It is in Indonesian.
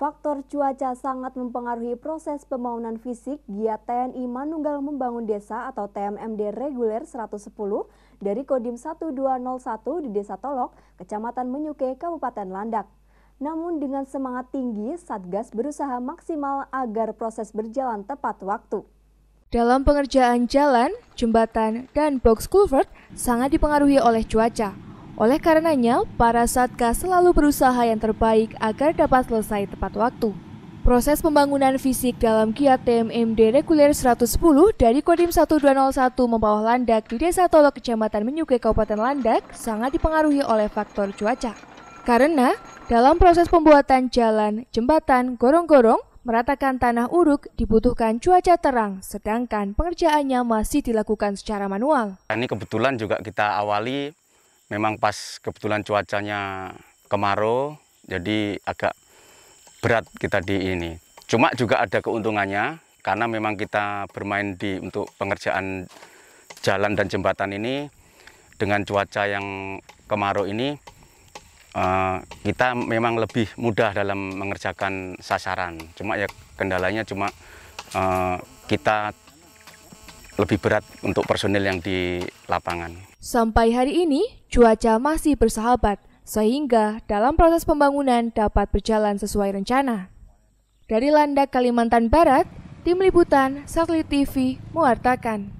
Faktor cuaca sangat mempengaruhi proses pembangunan fisik giat TNI Manunggal Membangun Desa atau TMMD Reguler 110 dari Kodim 1201 di Desa Tolok, Kecamatan Menyuke, Kabupaten Landak. Namun dengan semangat tinggi, Satgas berusaha maksimal agar proses berjalan tepat waktu. Dalam pengerjaan jalan, jembatan, dan box culvert sangat dipengaruhi oleh cuaca. Oleh karenanya, para satgas selalu berusaha yang terbaik agar dapat selesai tepat waktu. Proses pembangunan fisik dalam Kia TMMD Reguler 110 dari Kodim 1201 membawa landak di Desa Tolok, Kecamatan Menyukai, Kabupaten Landak sangat dipengaruhi oleh faktor cuaca. Karena dalam proses pembuatan jalan, jembatan, gorong-gorong, meratakan tanah uruk dibutuhkan cuaca terang, sedangkan pengerjaannya masih dilakukan secara manual. Nah, ini kebetulan juga kita awali memang pas kebetulan cuacanya kemarau, jadi agak berat kita di ini. Cuma juga ada keuntungannya, karena memang kita bermain di untuk pengerjaan jalan dan jembatan ini dengan cuaca yang kemarau ini eh, kita memang lebih mudah dalam mengerjakan sasaran cuma ya kendalanya cuma eh, kita lebih berat untuk personil yang di lapangan. Sampai hari ini, cuaca masih bersahabat, sehingga dalam proses pembangunan dapat berjalan sesuai rencana. Dari Landak, Kalimantan Barat, Tim Liputan, Satelit TV, mewartakan.